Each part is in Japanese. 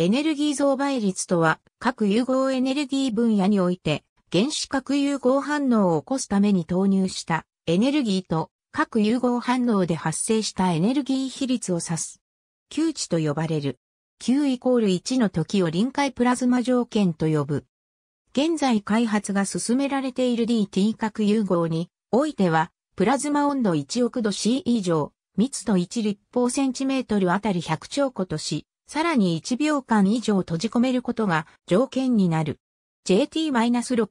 エネルギー増倍率とは、各融合エネルギー分野において、原子核融合反応を起こすために投入したエネルギーと核融合反応で発生したエネルギー比率を指す。Q 値と呼ばれる。Q イコール1の時を臨界プラズマ条件と呼ぶ。現在開発が進められている DT 核融合においては、プラズマ温度1億度 C 以上、密度1立方センチメートルあたり100兆個とし、さらに1秒間以上閉じ込めることが条件になる。JT-60U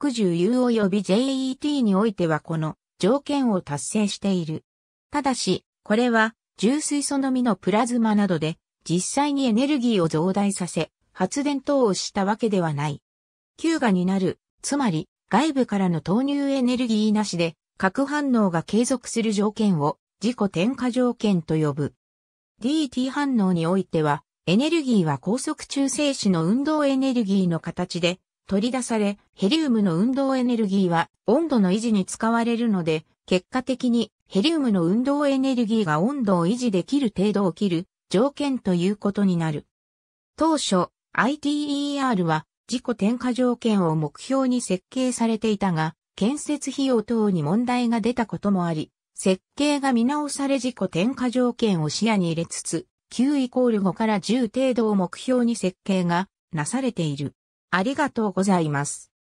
及び JET においてはこの条件を達成している。ただし、これは重水素のみのプラズマなどで実際にエネルギーを増大させ発電等をしたわけではない。休暇になる、つまり外部からの投入エネルギーなしで核反応が継続する条件を自己添加条件と呼ぶ。DT 反応においてはエネルギーは高速中性子の運動エネルギーの形で取り出され、ヘリウムの運動エネルギーは温度の維持に使われるので、結果的にヘリウムの運動エネルギーが温度を維持できる程度を切る条件ということになる。当初、ITER は自己点火条件を目標に設計されていたが、建設費用等に問題が出たこともあり、設計が見直され自己点火条件を視野に入れつつ、9イコール5から10程度を目標に設計がなされている。ありがとうございます。